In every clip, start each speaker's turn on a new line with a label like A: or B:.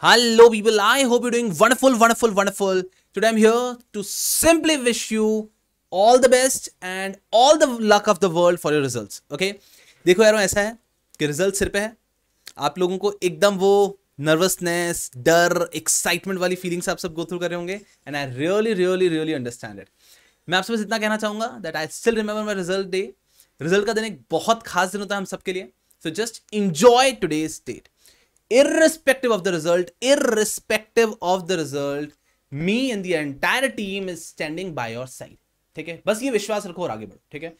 A: Hello people, I hope you're doing wonderful, wonderful, wonderful. Today I'm here to simply wish you all the best and all the luck of the world for your results. Okay? देखो यारों ऐसा है कि result सिर पे है आप लोगों को एकदम वो नर्वसनेस डर एक्साइटमेंट वाली फीलिंग्स आप सब गो थ्रू कर रहे होंगे and I really really really understand it मैं आपसे बस इतना कहना चाहूँगा that I still remember my result day result का दिन एक बहुत खास दिन होता है हम सबके लिए so just enjoy today's date irrespective of the result, irrespective of the result, me and the entire team is standing by your side. ठीक है बस ये विश्वास रखो और आगे बढ़ो ठीक है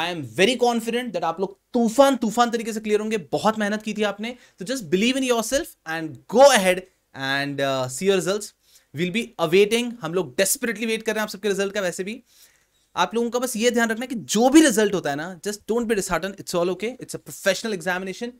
A: I am very confident that आप लोग तूफान तूफान तरीके से क्लियर होंगे बहुत मेहनत की थी आपने तो just believe in yourself and go ahead and see result will be awaiting हम लोग डेस्परेटली वेट कर रहे हैं आप सबके रिजल्ट का वैसे भी आप लोगों का बस ये ध्यान रखना कि जो भी रिजल्ट होता है ना just don't be disheartened it's all okay it's a professional examination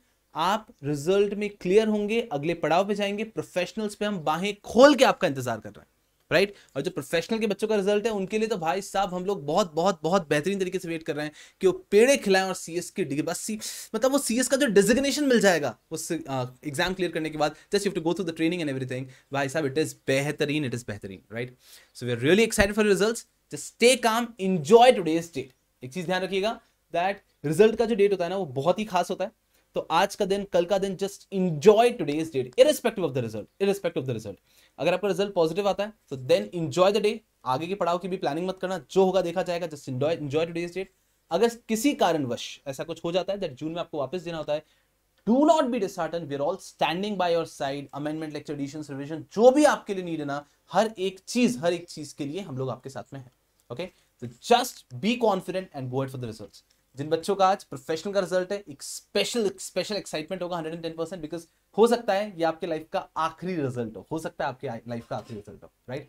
A: आप रिजल्ट में क्लियर होंगे अगले पड़ाव पे जाएंगे प्रोफेशनल्स पे हम बाहें खोल के आपका इंतजार कर रहे हैं राइट right? और जो प्रोफेशनल के बच्चों का रिजल्ट है उनके लिए तो भाई साहब हम लोग बहुत बहुत बहुत बेहतरीन तरीके से वेट कर रहे हैं कि वो पेड़े खिलाएं और सीएस की डिग्री बस सी मतलब वो सीएस का जो डिजिग्नेशन मिल जाएगा उस एग्जाम क्लियर करने के बाद just you to go through the training and everything भाई साहब इट इज बेहतरीन इट इज बेहतरीन right so we are really excited for result just stay calm enjoy to date एक चीज ध्यान रखिएगा दैट रिजल्ट का जो डेट होता है ना वो बहुत ही खास होता है तो आज का दिन कल का दिन just enjoy today's date irrespective of the result irrespective of the result अगर आपका रिजल्ट पॉजिटिव आता है तो देन इंजॉय द डे आगे की पढ़ाओ की भी प्लानिंग मत करना जो होगा देखा जाएगा just enjoy enjoy today's date अगर किसी कारणवश ऐसा कुछ हो जाता है दैट जून में आपको वापस देना होता है do not be disheartened we are all standing by your side amendment lecture edition revision जो भी आपके लिए नीड है ना हर एक चीज हर एक चीज के लिए हम लोग आपके साथ में है okay just be confident and go for the result जिन बच्चों का आज प्रोफेशनल का रिजल्ट है एक स्पेशल स्पेशल एक्साइटमेंट होगा 110 परसेंट बिकॉज हो सकता है ये आपके लाइफ का आखिरी रिजल्ट हो हो सकता है आपके लाइफ का आखिरी रिजल्ट हो राइट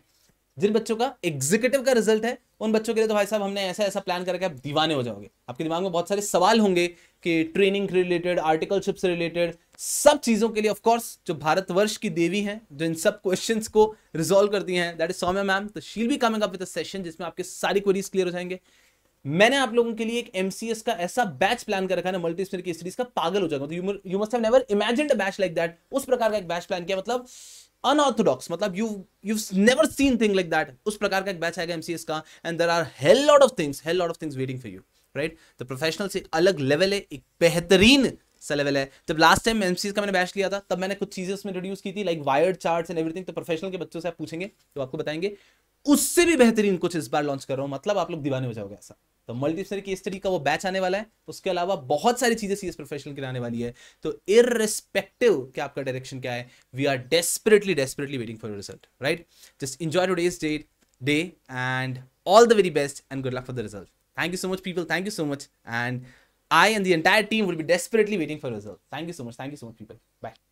A: जिन बच्चों का एग्जीक्यूटिव का रिजल्ट है उन बच्चों के लिए तो भाई साहब हमने ऐसा ऐसा प्लान करके आप दीवाने हो जाओगे आपके दिमाग में बहुत सारे सवाल होंगे कि ट्रेनिंग रिलेटेड आर्टिकलशिप से रिलेटेड सब चीज़ों के लिए ऑफकोर्स जो भारतवर्ष की देवी हैं जो इन सब क्वेश्चंस को रिजोल्व करती हैं दैट इज सौम्या मैम तो शील भी कमिंग अप विद सेशन जिसमें आपके सारी क्वेरीज क्लियर हो जाएंगे मैंने आप लोगों के लिए एक एमसीएस का ऐसा बैच प्लान कर रखा है ना स्पिनर की सीरीज का पागल हो जाएगा मतलब you must have never imagine a batch like that उस प्रकार का एक बैच प्लान किया मतलब अनऑर्थोडॉक्स मतलब you you never seen thing like that उस प्रकार का एक बैच आएगा एमसीएस का and there are hell lot of things hell lot of things waiting for you right तो प्रोफेशनल से अलग लेवल है एक बेहतरीन सा लेवल है जब लास्ट टाइम एमसीएस का मैंने बैच लिया था तब मैंने कुछ चीजें उसमें रिड्यूस की थी like wired charts and everything तो प्रोफेशनल के बच्चों से आप पूछेंगे तो आपको बताएंगे उससे भी बेहतरीन कुछ इस बार लॉन्च कर रहा हूं मतलब आप लोग दीवाने हो जाओगे ऐसा तो मल्टीप्सनरी केस स्टडी का वो बैच आने वाला है उसके अलावा बहुत सारी चीज़ें सीएस प्रोफेशनल के आने वाली है तो इरेस्पेक्टिव क्या आपका डायरेक्शन क्या है we are desperately desperately waiting for result right just enjoy today's date day and all the very best and good luck for the result thank you so much people thank you so much and I and the entire team will be desperately waiting for result thank you so much thank you so much people bye